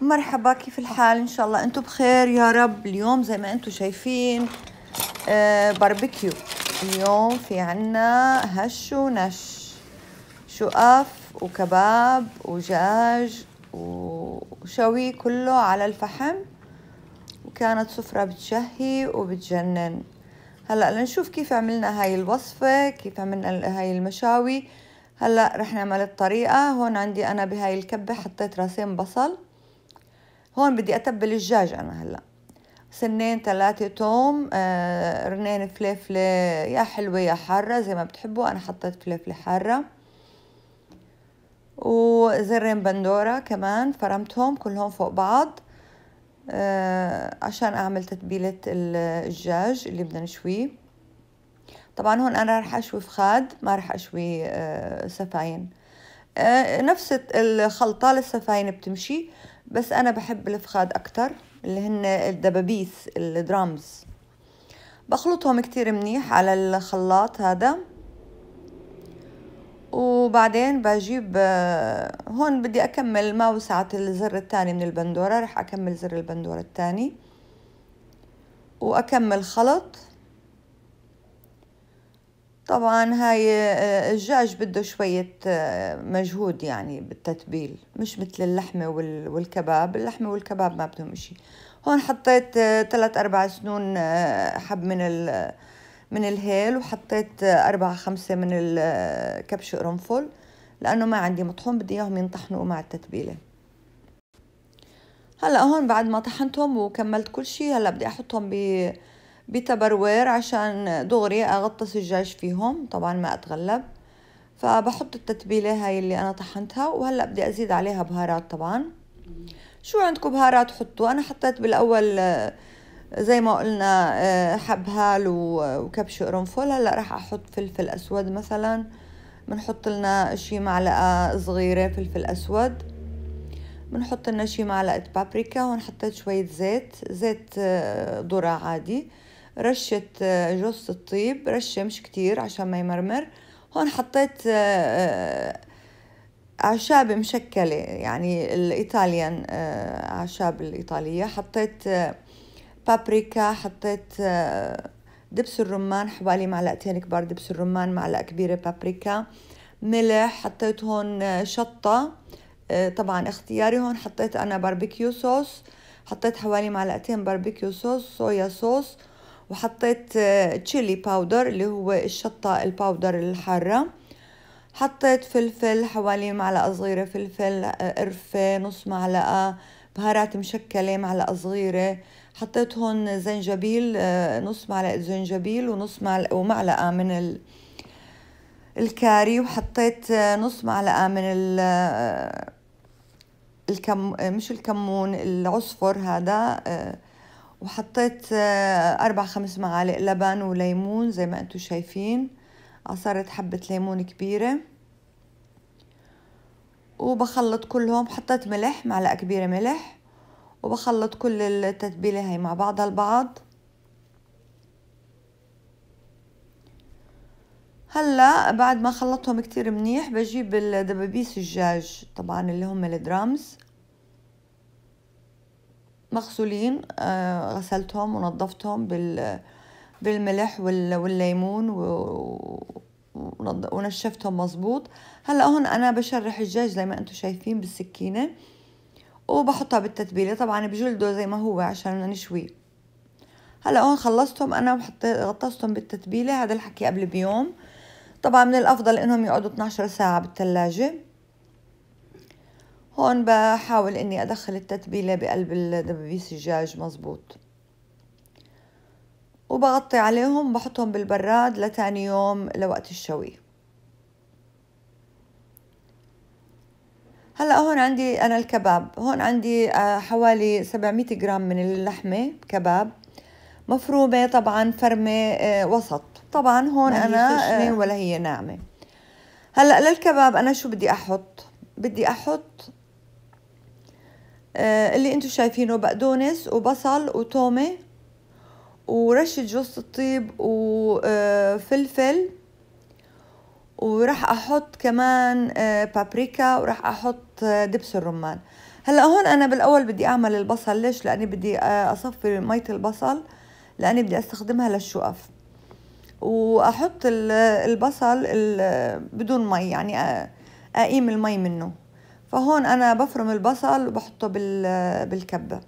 مرحبا كيف الحال ان شاء الله انتم بخير يا رب اليوم زي ما انتم شايفين آه باربيكيو اليوم في عنا هش ونش شقف وكباب وجاج وشوي كله على الفحم وكانت سفرة بتشهي وبتجنن هلا لنشوف كيف عملنا هاي الوصفة كيف عملنا هاي المشاوي هلا رح نعمل الطريقة هون عندي انا بهاي الكبة حطيت راسين بصل هون بدي أتبل الدجاج أنا هلأ سنين ثلاثة توم آه رنين فليفلة يا حلوة يا حارة زي ما بتحبوا أنا حطيت فليفلة حارة وزرين بندورة كمان فرمتهم كلهم فوق بعض آه عشان أعمل تتبيلة الدجاج اللي بدنا نشويه طبعا هون أنا رح أشوي فخاد ما رح أشوي آه سفاين آه نفس الخلطة للسفاين بتمشي بس أنا بحب الفخاد أكتر اللي هن الدبابيس الدرامز بخلطهم كتير منيح على الخلاط هذا وبعدين بجيب هون بدي أكمل ما وسعت الزر الثاني من البندورة رح أكمل زر البندورة الثاني وأكمل خلط طبعا هاي آه، آه، الدجاج بده شوية آه، مجهود يعني بالتتبيل مش مثل اللحمة والكباب اللحمة والكباب ما بدهم اشي هون حطيت ثلاث أربع سنون حب من ال من الهيل وحطيت أربعة خمسة من الكبش قرنفل لأنه ما عندي مطحون بدي إياهم ينطحنوا مع التتبيلة هلا هون بعد ما طحنتهم وكملت كل شيء هلا بدي أحطهم ب بتبروير عشان دغري أغطس الدجاج فيهم طبعا ما أتغلب فبحط التتبيلة هاي اللي أنا طحنتها وهلأ بدي أزيد عليها بهارات طبعا شو عندكم بهارات حطوا أنا حطيت بالأول آه، زي ما قلنا آه، حبهال وكبش قرنفل هلأ راح أحط فلفل أسود مثلا بنحط لنا شي معلقة صغيرة فلفل أسود بنحط لنا شي معلقة بابريكا هون حطيت شوية زيت زيت آه، ذرة عادي رشة آه، جوز الطيب رشة مش كتير عشان ما يمرمر هون حطيت آه، آه، أعشاب مشكلة يعني الإيطاليان أعشاب الإيطالية حطيت بابريكا حطيت دبس الرمان حوالي معلقتين كبار دبس الرمان معلقة كبيرة بابريكا ملح حطيت هون شطة طبعا اختياري هون حطيت أنا باربيكيو صوص حطيت حوالي معلقتين باربيكيو صوص صويا صوص وحطيت تشيلي آه، باودر اللي هو الشطة الباودر الحارة حطيت فلفل حوالي معلقة صغيرة فلفل آه، قرفة نص معلقة بهارات مشكلة معلقة صغيرة حطيت هون زنجبيل آه، نص معلقة زنجبيل ونص معلقة ومعلقة من ال... الكاري وحطيت نص معلقة من ال... الكم مش الكمون العصفر هذا وحطيت آه، أربع خمس معالق لبن وليمون زي ما انتو شايفين عصرت حبة ليمون كبيرة وبخلط كلهم حطيت ملح معلقة كبيرة ملح وبخلط كل التتبيلة هاي مع بعضها البعض هلا بعد ما خلطتهم كتير منيح بجيب الدبابيس الدجاج طبعا اللي هم الدرامز مغسولين آه، غسلتهم ونظفتهم بال بالملح والليمون ونشفتهم مظبوط هلا هون انا بشرح الدجاج زي ما انتم شايفين بالسكينه وبحطها بالتتبيله طبعا بجلده زي ما هو عشان بدنا نشويه هلا هون خلصتهم انا وحطيت غطستهم بالتتبيله هذا الحكي قبل بيوم طبعا من الافضل انهم يقعدوا 12 ساعه بالثلاجه هون بحاول اني ادخل التتبيله بقلب الدبابيس الدجاج مزبوط وبغطي عليهم بحطهم بالبراد لتاني يوم لوقت الشوي هلا هون عندي انا الكباب هون عندي آه، حوالي 700 جرام من اللحمه كباب مفرومه طبعا فرمه آه، وسط طبعا هون انا آه، ولا هي ناعمه هلا للكباب انا شو بدي احط بدي احط آه، اللي انتم شايفينه بقدونس وبصل وتومه ورشة جوز الطيب وفلفل آه، وراح احط كمان آه، بابريكا وراح احط دبس الرمان هلا هون انا بالاول بدي اعمل البصل ليش لاني بدي اصفي ميه البصل لاني بدي استخدمها للشقف واحط البصل بدون مي يعني اقيم المي منه فهون أنا بفرم البصل وبحطه بالكبة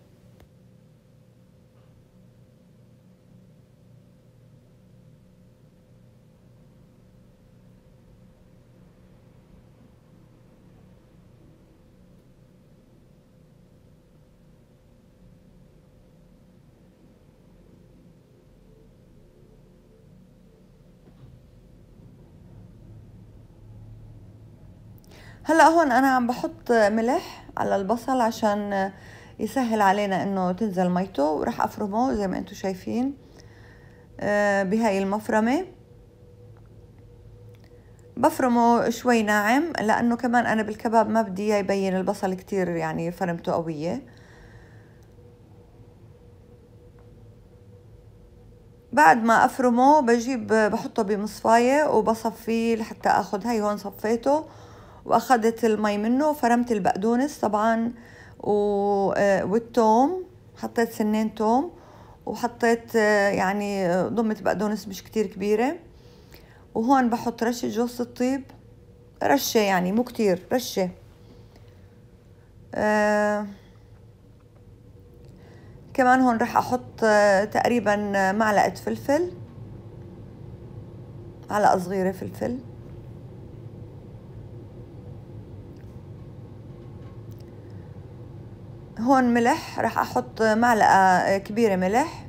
هلا هون انا عم بحط ملح على البصل عشان يسهل علينا انه تنزل ميته وراح افرمه زي ما انتم شايفين آه، بهاي المفرمه بفرمه شوي ناعم لانه كمان انا بالكباب ما بدي يبين البصل كتير يعني فرمته قويه بعد ما افرمه بجيب بحطه بمصفايه وبصفيه لحتى اخذ هاي هون صفيته واخذت المي منه فرمت البقدونس طبعا و... آه، والتوم حطيت سنين توم وحطيت آه، يعني ضمت بقدونس مش كتير كبيرة وهون بحط رشة جوز الطيب رشة يعني مو كتير رشة آه كمان هون رح أحط آه، تقريبا معلقة فلفل معلقة صغيرة فلفل هون ملح راح احط معلقة كبيرة ملح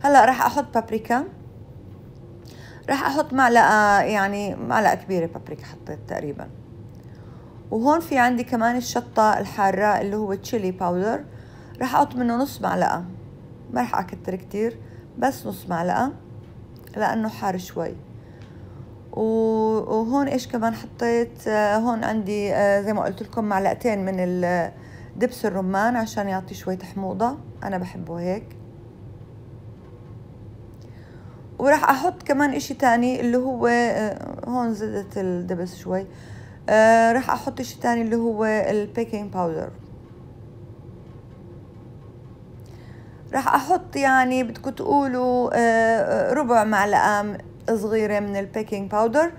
هلا راح احط بابريكا راح احط معلقة يعني معلقة كبيرة بابريكا حطيت تقريبا وهون في عندي كمان الشطة الحارة اللي هو تشيلي باودر راح احط منه نص معلقة ما رح أكتر كتير بس نص معلقة لأنه حار شوي وهون ايش كمان حطيت آه، هون عندي آه، زي ما قلت لكم معلقتين من دبس الرمان عشان يعطي شوية حموضة أنا بحبه هيك وراح أحط كمان إشي تاني اللي هو آه، هون زدت الدبس شوي راح أحط إشي تاني اللي هو البيكنج باودر راح احط يعني بدكم تقولوا آه، آه، ربع معلقه صغيره من البيكنج باودر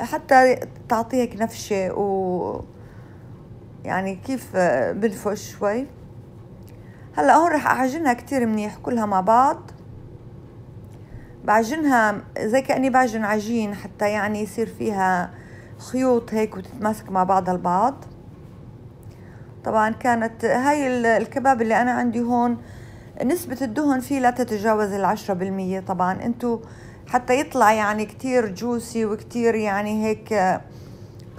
حتى هيك نفشه و يعني كيف آه، بنفش شوي هلا هون راح اعجنها كتير منيح كلها مع بعض بعجنها زي كأني بعجن عجين حتى يعني يصير فيها خيوط هيك وتتماسك مع بعضها البعض طبعا كانت هاي الكباب اللي انا عندي هون نسبة الدهن فيه لا تتجاوز العشرة بالمية طبعا انتو حتى يطلع يعني كتير جوسي وكتير يعني هيك آه،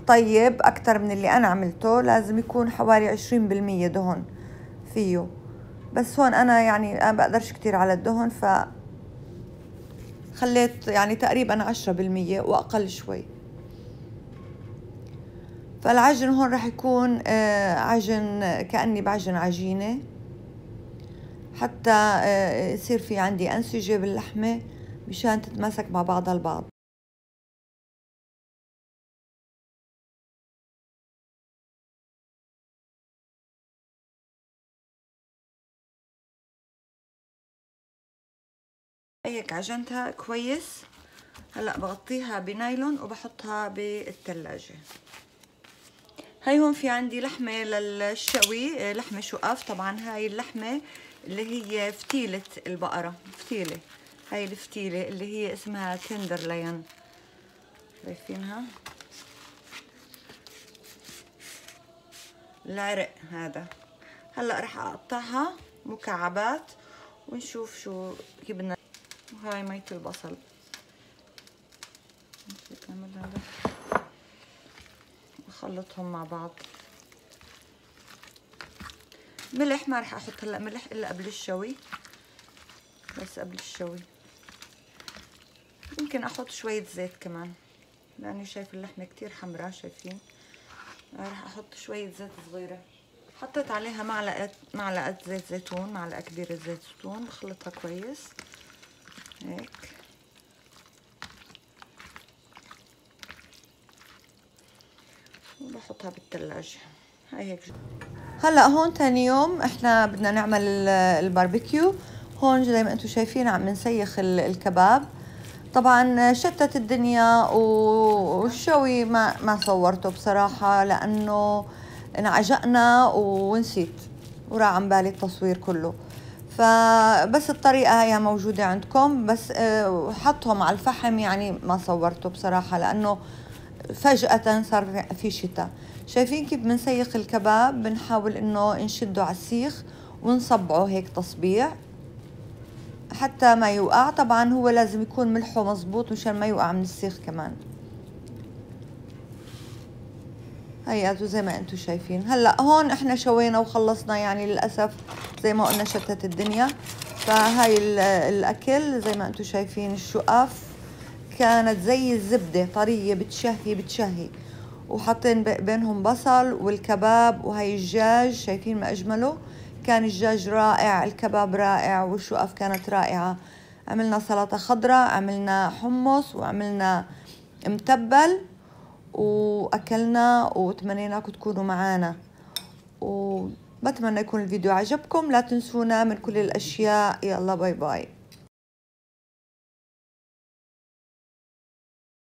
طيب أكتر من اللي أنا عملته لازم يكون حوالي عشرين بالمية دهن فيه بس هون أنا يعني أنا بقدرش كتير على الدهن ف خليت يعني تقريبا عشرة بالمية وأقل شوي فالعجن هون رح يكون آه، عجن كأني بعجن عجينة حتى آه، يصير في عندي أنسجة باللحمة مشان تتماسك مع بعضها البعض هيك عجنتها كويس هلا بغطيها بنايلون وبحطها بالثلاجه هاي هون في عندي لحمه للشوي لحمه شقاف طبعا هاي اللحمه اللي هي فتيلة البقرة فتيلة هاي الفتيلة اللي هي اسمها تندرلين شايفينها العرق هذا هلا رح اقطعها مكعبات ونشوف شو كيف بدنا وهاي مية البصل بخلطهم مع بعض ملح ما رح احط هلا ملح الا قبل الشوي بس قبل الشوي يمكن احط شويه زيت كمان لاني شايف اللحمه كتير حمراء شايفين رح احط شويه زيت صغيره حطيت عليها معلقه معلقه زيت زيتون معلقه كبيره زيت زيتون بخلطها كويس هيك وبحطها بالثلاجه هيك هلا هون ثاني يوم احنا بدنا نعمل الباربيكيو هون زي ما انتم شايفين عم نسيخ الكباب طبعا شتت الدنيا والشوي ما ما صورته بصراحه لانه انعجقنا ونسيت وراح عن بالي التصوير كله فبس الطريقة هي موجودة عندكم بس آه، حطهم على الفحم يعني ما صورته بصراحة لأنه فجأة صار في شتاء شايفين كيف بنسيخ الكباب بنحاول انه نشده على السيخ ونصبعه هيك تصبيع حتى ما يوقع طبعا هو لازم يكون ملحه مزبوط مشان ما يوقع من السيخ كمان هي زي ما انتم شايفين هلا هون احنا شوينا وخلصنا يعني للاسف زي ما قلنا شتت الدنيا فهاي الاكل زي ما انتم شايفين الشقف كانت زي الزبده طريه بتشهي بتشهي وحاطين بينهم بصل والكباب وهي الدجاج شايفين ما أجمله كان الدجاج رائع الكباب رائع والشقف كانت رائعة عملنا سلطة خضراء عملنا حمص وعملنا متبل وأكلنا وتمنيناكم تكونوا معنا وبتمنى يكون الفيديو عجبكم لا تنسونا من كل الأشياء يلا باي باي